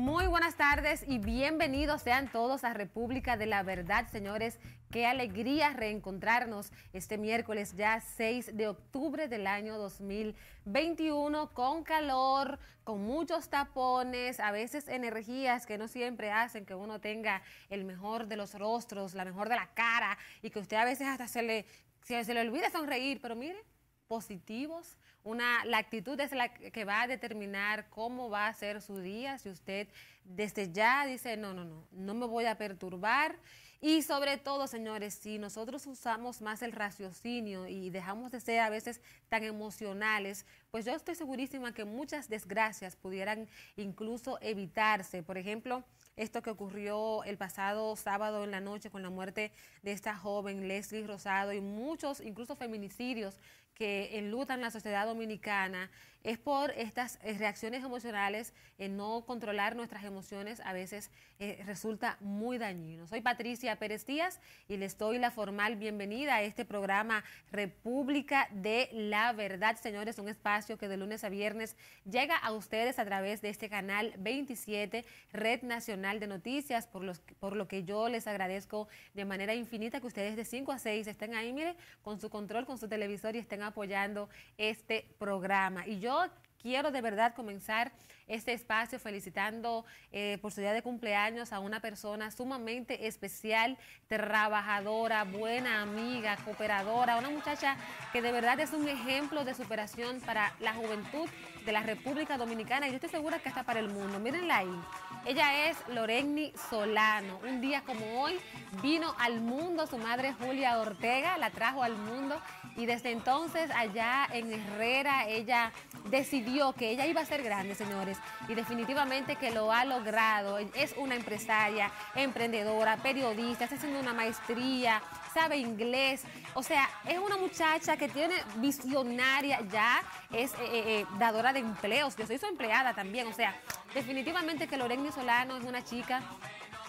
Muy buenas tardes y bienvenidos sean todos a República de la Verdad, señores. Qué alegría reencontrarnos este miércoles ya 6 de octubre del año 2021 con calor, con muchos tapones, a veces energías que no siempre hacen que uno tenga el mejor de los rostros, la mejor de la cara y que usted a veces hasta se le, se, le olvida sonreír, pero mire, positivos una, la actitud es la que va a determinar cómo va a ser su día, si usted desde ya dice, no, no, no, no me voy a perturbar. Y sobre todo, señores, si nosotros usamos más el raciocinio y dejamos de ser a veces tan emocionales, pues yo estoy segurísima que muchas desgracias pudieran incluso evitarse. Por ejemplo, esto que ocurrió el pasado sábado en la noche con la muerte de esta joven Leslie Rosado y muchos, incluso feminicidios que enlutan la sociedad dominicana es por estas eh, reacciones emocionales, en no controlar nuestras emociones a veces eh, resulta muy dañino. Soy Patricia Pérez Díaz y les doy la formal bienvenida a este programa República de la Verdad, señores, un espacio que de lunes a viernes llega a ustedes a través de este canal 27, Red Nacional de Noticias, por, los, por lo que yo les agradezco de manera infinita que ustedes de 5 a 6 estén ahí, mire, con su control, con su televisor y estén apoyando este programa. Y yo quiero de verdad comenzar este espacio felicitando eh, por su día de cumpleaños a una persona sumamente especial, trabajadora, buena amiga, cooperadora, una muchacha que de verdad es un ejemplo de superación para la juventud de la República Dominicana y yo estoy segura que está para el mundo. Mírenla ahí. Ella es Lorenny Solano. Un día como hoy vino al mundo su madre Julia Ortega, la trajo al mundo y desde entonces allá en Herrera ella decidió que ella iba a ser grande, señores, y definitivamente que lo ha logrado. Es una empresaria, emprendedora, periodista, está haciendo una maestría, sabe inglés. O sea, es una muchacha que tiene visionaria ya, es eh, eh, eh, dadora de empleos. Yo soy su empleada también. O sea, definitivamente que Lorena Solano es una chica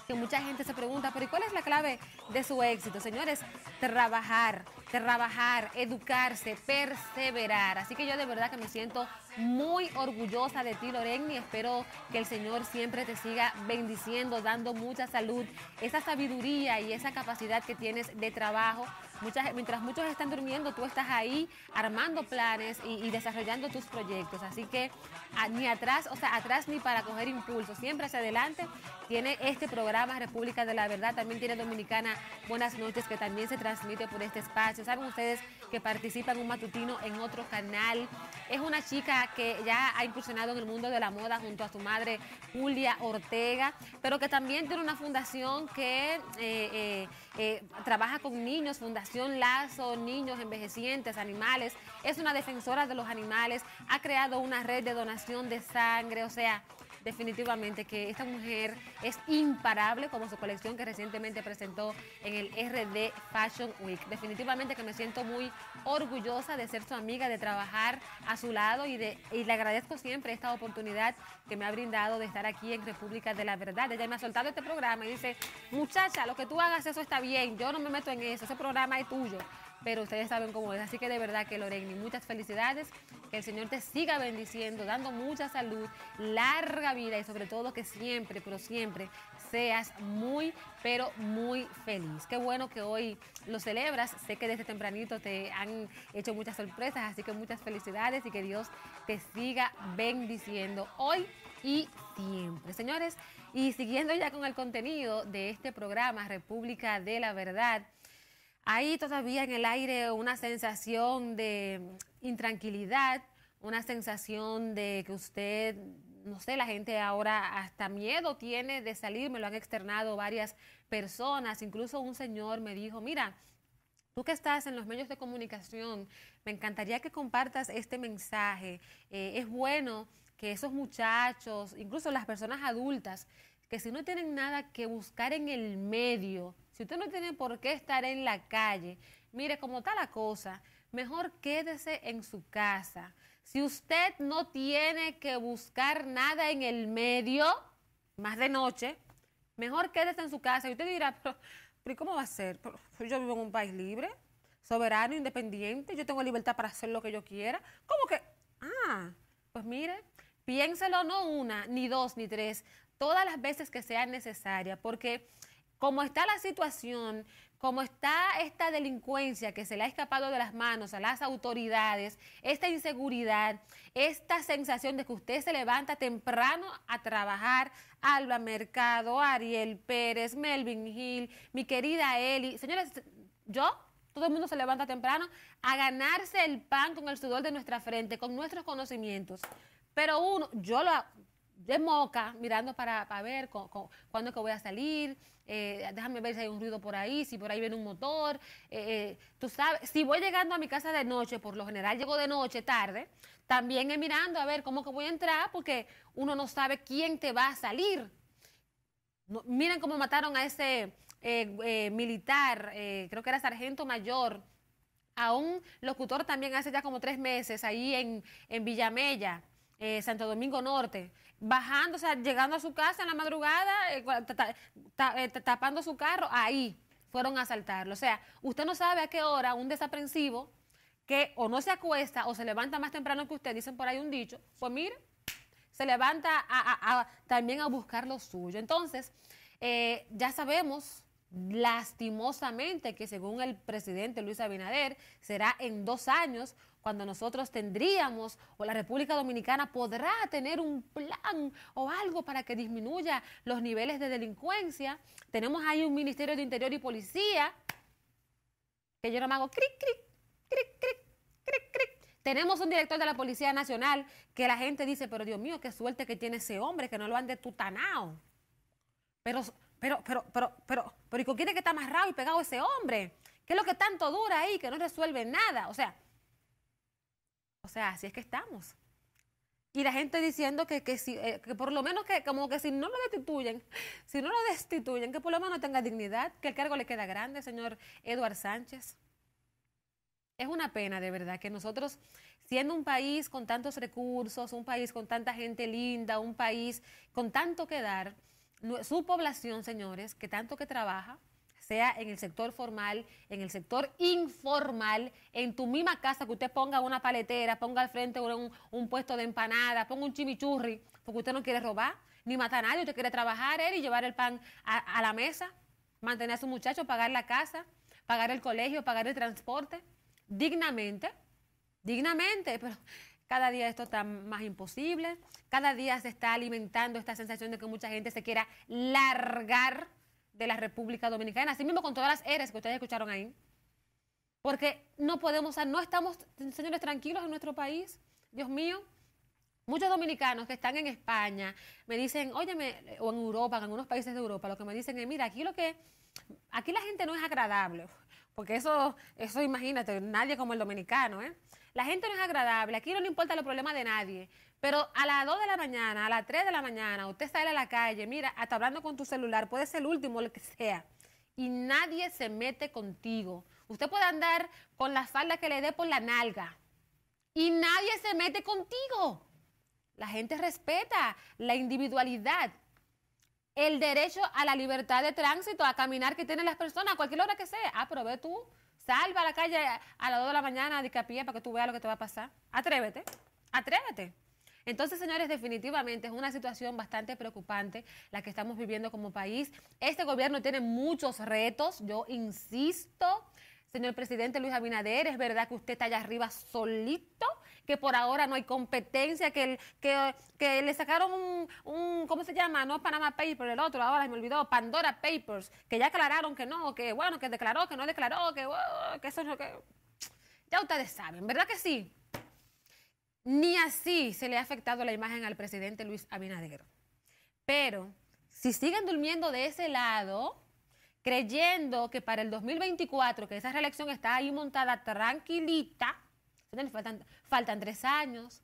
que mucha gente se pregunta, pero ¿y cuál es la clave de su éxito? Señores, trabajar, trabajar, educarse, perseverar. Así que yo de verdad que me siento muy orgullosa de ti, Loren, y espero que el Señor siempre te siga bendiciendo, dando mucha salud, esa sabiduría y esa capacidad que tienes de trabajo. Muchas, mientras muchos están durmiendo, tú estás ahí armando planes y, desarrollando tus proyectos. Así que ah, ni atrás, o sea, atrás ni para coger impulso, siempre hacia adelante. Tiene este programa República de la Verdad, también tiene Dominicana Buenas noches, que también se transmite por este espacio saben ustedes que participan en un matutino en otro canal. Es una chica que ya ha incursionado en el mundo de la moda junto a su madre Julia Ortega, pero que también tiene una fundación que eh, eh, eh, trabaja con niños, Fundación Lazo, niños envejecientes, animales. Es una defensora de los animales, ha creado una red de donación de sangre, o sea, definitivamente que esta mujer es imparable como su colección que recientemente presentó en el RD Fashion Week. Definitivamente que me siento muy orgullosa de ser su amiga, de trabajar a su lado y, de, y le agradezco siempre esta oportunidad que me ha brindado de estar aquí en República de la Verdad. Ella me ha soltado este programa y dice, muchacha, lo que tú hagas eso está bien, yo no me meto en eso, ese programa es tuyo pero ustedes saben cómo es. Así que de verdad que Loreni, muchas felicidades, que el Señor te siga bendiciendo, dando mucha salud, larga vida y sobre todo que siempre, pero siempre seas muy, pero muy feliz. Qué bueno que hoy lo celebras, sé que desde tempranito te han hecho muchas sorpresas, así que muchas felicidades y que Dios te siga bendiciendo hoy y siempre. Señores, y siguiendo ya con el contenido de este programa, República de la Verdad, hay todavía en el aire una sensación de intranquilidad, una sensación de que usted, no sé, la gente ahora hasta miedo tiene de salir, me lo han externado varias personas, incluso un señor me dijo, mira, Tú que estás en los medios de comunicación, me encantaría que compartas este mensaje. Eh, es bueno que esos muchachos, incluso las personas adultas, que si no tienen nada que buscar en el medio, si usted no tiene por qué estar en la calle, mire, como está la cosa, mejor quédese en su casa. Si usted no tiene que buscar nada en el medio, más de noche, mejor quédese en su casa. Y usted dirá, pero, ¿y ¿cómo va a ser? Pues yo vivo en un país libre, soberano, independiente, yo tengo libertad para hacer lo que yo quiera. ¿Cómo que? Ah, pues mire, piénselo no una, ni dos, ni tres, todas las veces que sea necesaria, porque como está la situación, cómo está esta delincuencia que se le ha escapado de las manos a las autoridades, esta inseguridad, esta sensación de que usted se levanta temprano a trabajar, Alba Mercado, Ariel Pérez, Melvin Hill, mi querida Eli, señores, yo todo el mundo se levanta temprano a ganarse el pan con el sudor de nuestra frente, con nuestros conocimientos. Pero uno, yo lo de moca, mirando para, ver cuándo que voy a salir, eh, déjame ver si hay un ruido por ahí, si por ahí viene un motor, eh, eh, tú sabes, si voy llegando a mi casa de noche, por lo general llego de noche, tarde, también he mirando a ver cómo que voy a entrar, porque uno no sabe quién te va a salir. miren cómo mataron a ese eh, militar, creo que era sargento mayor, a un locutor también hace ya como tres meses, ahí en, en Villamella eh, Santo Domingo Norte, bajando, o sea, llegando a su casa en la madrugada, eh, eh, tapando su carro, ahí fueron a asaltarlo. O sea, usted no sabe a qué hora un desaprensivo que o no se acuesta o se levanta más temprano que usted, dicen por ahí un dicho, pues mire, se levanta a, también a buscar lo suyo. Entonces, ya sabemos lastimosamente que según el presidente Luis Abinader será en dos años cuando nosotros tendríamos o la República Dominicana podrá tener un plan o algo para que disminuya los niveles de delincuencia. Tenemos ahí un Ministerio de Interior y Policía que yo no me hago cric, cric, cric, cric, cric, cric. Tenemos un director de la Policía Nacional que la gente dice, pero Dios mío, qué suerte que tiene ese hombre, que no lo han detutanado. Pero pero, pero, pero, pero, pero, ¿y con quién es que está amarrado y pegado ese hombre? ¿Qué es lo que tanto dura ahí que no resuelve nada? O sea, o sea, así es que estamos. Y la gente diciendo que, si, eh, que por lo menos que como que si no lo destituyen, si no lo destituyen, que por lo menos tenga dignidad, que el cargo le queda grande, señor Eduard Sánchez. Es una pena de verdad que nosotros, siendo un país con tantos recursos, un país con tanta gente linda, un país con tanto que dar, su población, señores, que tanto que trabaja, sea en el sector formal, en el sector informal, en tu misma casa, que usted ponga una paletera, ponga al frente un, puesto de empanada, ponga un chimichurri, porque usted no quiere robar ni matar a nadie, usted quiere trabajar él y llevar el pan a, a la mesa, mantener a su muchacho, pagar la casa, pagar el colegio, pagar el transporte, dignamente, dignamente, pero cada día esto está más imposible. Cada día se está alimentando esta sensación de que mucha gente se quiera largar de la República Dominicana. Así mismo con todas las eres que ustedes escucharon ahí. Porque no podemos, no estamos, señores, tranquilos en nuestro país. Dios mío. Muchos dominicanos que están en España me dicen, óyeme, o en Europa, en algunos países de Europa, lo que me dicen es, mira, aquí lo que, aquí la gente no es agradable. Porque eso, eso imagínate, nadie como el dominicano, ¿eh? La gente no es agradable, aquí no le importa los problema de nadie. Pero a las 2 de la mañana, a las 3 de la mañana, usted sale a la calle, mira, hasta hablando con tu celular, puede ser el último, lo que sea. Y nadie se mete contigo. Usted puede andar con la falda que le dé por la nalga. Y nadie se mete contigo. La gente respeta la individualidad el derecho a la libertad de tránsito, a caminar que tienen las personas, a cualquier hora que sea. Ah, tú, salva a la calle a las 2 de la mañana a dicapía para que tú veas lo que te va a pasar. Atrévete, atrévete. Entonces, señores, definitivamente es una situación bastante preocupante la que estamos viviendo como país. Este gobierno tiene muchos retos, yo insisto. Señor presidente Luis Abinader, es verdad que usted está allá arriba solito, que por ahora no hay competencia, que, le sacaron un, ¿cómo se llama? No Panama Papers, el otro, ahora me olvidó, Pandora Papers, que ya aclararon que no, que bueno, que declaró, que no declaró, oh, que, eso es lo que... Ya ustedes saben, ¿verdad que sí? Ni así se le ha afectado la imagen al presidente Luis Abinader. Pero si siguen durmiendo de ese lado, creyendo que para el 2024, que esa reelección está ahí montada tranquilita, Faltan, tres años.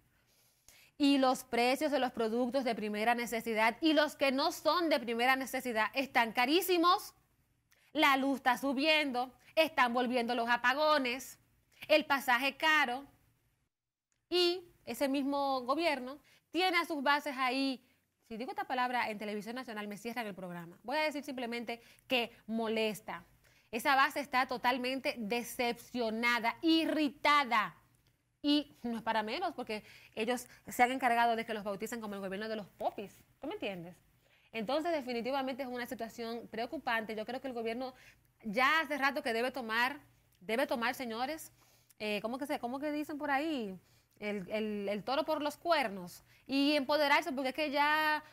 Y los precios de los productos de primera necesidad y los que no son de primera necesidad están carísimos. La luz está subiendo, están volviendo los apagones, el pasaje caro. Y ese mismo gobierno tiene a sus bases ahí. Si digo esta palabra en televisión nacional, me cierran el programa. Voy a decir simplemente que molesta. Esa base está totalmente decepcionada, irritada y no es para menos, porque ellos se han encargado de que los bautizan como el gobierno de los popis. ¿Tú me entiendes? Entonces, definitivamente es una situación preocupante. Yo creo que el gobierno ya hace rato que debe tomar, debe tomar, señores, eh, ¿cómo, que se, ¿cómo que dicen por ahí? El, toro por los cuernos y empoderarse, porque es que ya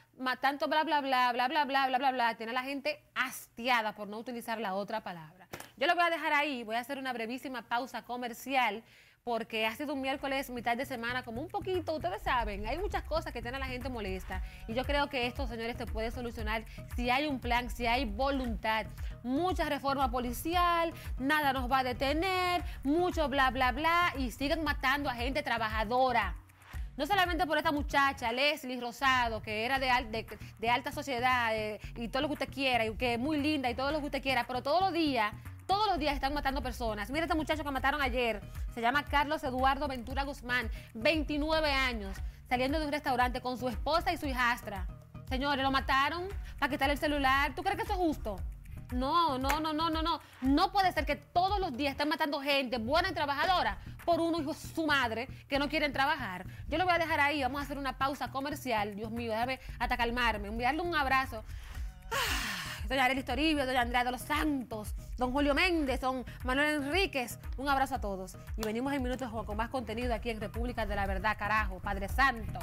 tanto bla, bla, bla, bla, bla, bla, bla, bla, bla, tiene a la gente hastiada por no utilizar la otra palabra. Yo lo voy a dejar ahí, voy a hacer una brevísima pausa comercial porque ha sido un miércoles, mitad de semana, como un poquito, ustedes saben, hay muchas cosas que tienen a la gente molesta. Y yo creo que esto, señores, se puede solucionar si hay un plan, si hay voluntad. Mucha reforma policial, nada nos va a detener, mucho bla, bla, bla, y siguen matando a gente trabajadora no solamente por esta muchacha, Leslie Rosado, que era de, de, alta sociedad eh, y todo lo que usted quiera, y que es muy linda y todo lo que usted quiera, pero todos los días todos los días están matando personas. Mira este muchacho que mataron ayer. Se llama Carlos Eduardo Ventura Guzmán, 29 años, saliendo de un restaurante con su esposa y su hijastra. Señores, lo mataron para quitarle el celular. ¿Tú crees que eso es justo? No, no, no, no, no, no. No puede ser que todos los días estén matando gente buena y trabajadora por uno hijo su madre que no quieren trabajar. Yo lo voy a dejar ahí. Vamos a hacer una pausa comercial. Dios mío, déjame hasta calmarme. Enviarle un abrazo. Ah doña Arely Toribio, doña Andrea de los Santos, don Julio Méndez, don Manuel Enríquez. Un abrazo a todos. Y venimos en minutos con más contenido aquí en República de la Verdad, carajo. Padre Santo.